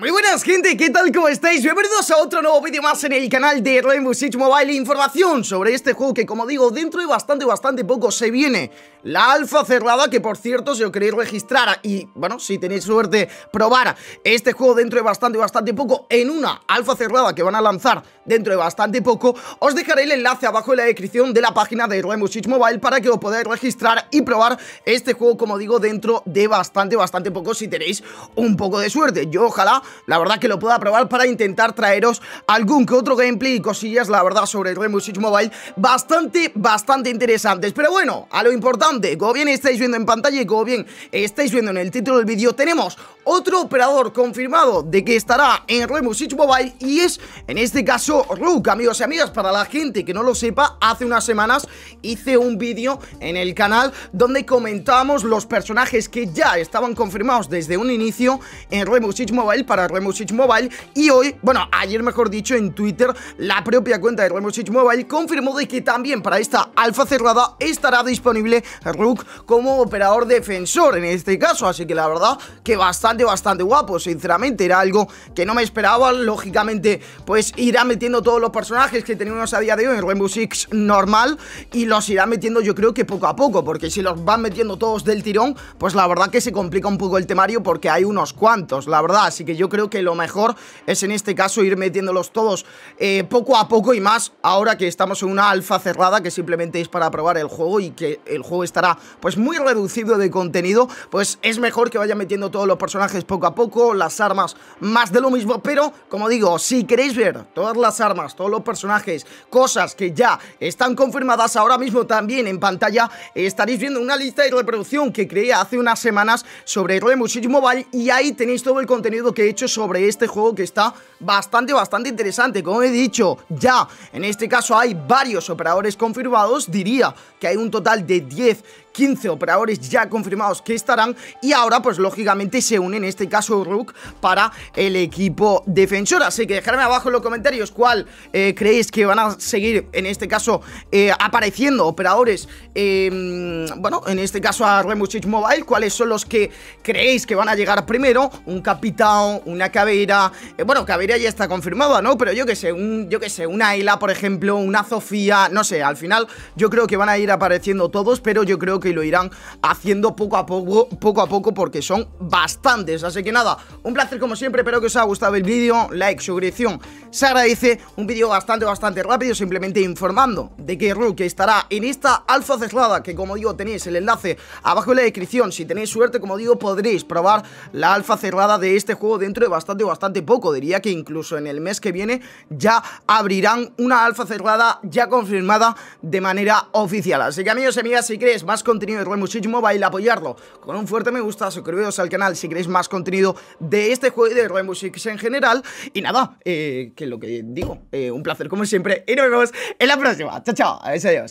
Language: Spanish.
Muy buenas gente, ¿qué tal? ¿Cómo estáis? Bienvenidos a otro nuevo vídeo más en el canal de Rainbow Six Mobile Información sobre este juego que como digo, dentro de bastante, bastante poco se viene La alfa cerrada que por cierto, si os queréis registrar y bueno, si tenéis suerte, probar este juego dentro de bastante, bastante poco En una alfa cerrada que van a lanzar dentro de bastante poco Os dejaré el enlace abajo en la descripción de la página de Rainbow Six Mobile para que os podáis registrar y probar este juego como digo dentro de bastante, bastante poco si tenéis un poco de suerte Yo ojalá la verdad que lo puedo probar para intentar traeros algún que otro gameplay y cosillas, la verdad, sobre el Rainbow Mobile bastante, bastante interesantes. Pero bueno, a lo importante, como bien estáis viendo en pantalla y como bien estáis viendo en el título del vídeo, tenemos otro operador confirmado de que estará en Rainbow Six Mobile y es, en este caso, Rook, amigos y amigas, para la gente que no lo sepa, hace unas semanas hice un vídeo en el canal donde comentábamos los personajes que ya estaban confirmados desde un inicio en Rainbow Six Mobile para Rainbow Six Mobile y hoy, bueno, ayer mejor dicho en Twitter, la propia cuenta de Rainbow Six Mobile confirmó de que también para esta alfa cerrada estará disponible Rook como operador defensor en este caso, así que la verdad que bastante, bastante guapo, sinceramente era algo que no me esperaba, lógicamente pues irá metiendo todos los personajes que tenemos a día de hoy en Rainbow Six normal y los irá metiendo yo creo que poco a poco, porque si los van metiendo todos del tirón, pues la verdad que se complica un poco el temario porque hay unos cuantos, la verdad, así que yo yo creo que lo mejor es en este caso ir metiéndolos todos eh, poco a poco y más ahora que estamos en una alfa cerrada que simplemente es para probar el juego y que el juego estará pues muy reducido de contenido, pues es mejor que vaya metiendo todos los personajes poco a poco, las armas más de lo mismo, pero como digo, si queréis ver todas las armas, todos los personajes, cosas que ya están confirmadas ahora mismo también en pantalla, estaréis viendo una lista de reproducción que creé hace unas semanas sobre Remus Mobile y ahí tenéis todo el contenido que he sobre este juego que está bastante, bastante interesante. Como he dicho, ya en este caso hay varios operadores confirmados, diría que hay un total de 10 15 operadores ya confirmados que estarán y ahora pues lógicamente se une en este caso Rook para el equipo defensor, así que dejadme abajo en los comentarios cuál eh, creéis que van a seguir en este caso eh, apareciendo operadores em, bueno, en este caso a Rainbow Six Mobile, cuáles son los que creéis que van a llegar primero, un capitán una Caveira, eh, bueno, Caveira ya está confirmada, ¿no? Pero yo que sé, un, yo que sé, una Ayla, por ejemplo, una Sofía, no sé, al final yo creo que van a ir apareciendo todos, pero yo creo que lo irán haciendo poco a poco, poco a poco porque son bastantes, así que nada, un placer como siempre, espero que os haya gustado el vídeo, like, suscripción, se agradece, un vídeo bastante, bastante rápido, simplemente informando de que Rook estará en esta alfa cerrada... que como digo tenéis el enlace abajo en la descripción, si tenéis suerte, como digo, podréis probar la alfa cerrada de este juego dentro de bastante, bastante poco. Diría que incluso en el mes que viene ya abrirán una alfa cerrada ya confirmada de manera oficial. Así que amigos y amigas, si queréis más contenido de Rainbow Six a apoyarlo con un fuerte me gusta, suscribiros al canal si queréis más contenido de este juego y de Rainbow Six en general. Y nada, que eh, que lo que digo, eh, un placer como siempre y nos vemos en la próxima. Chao, chao, adiós.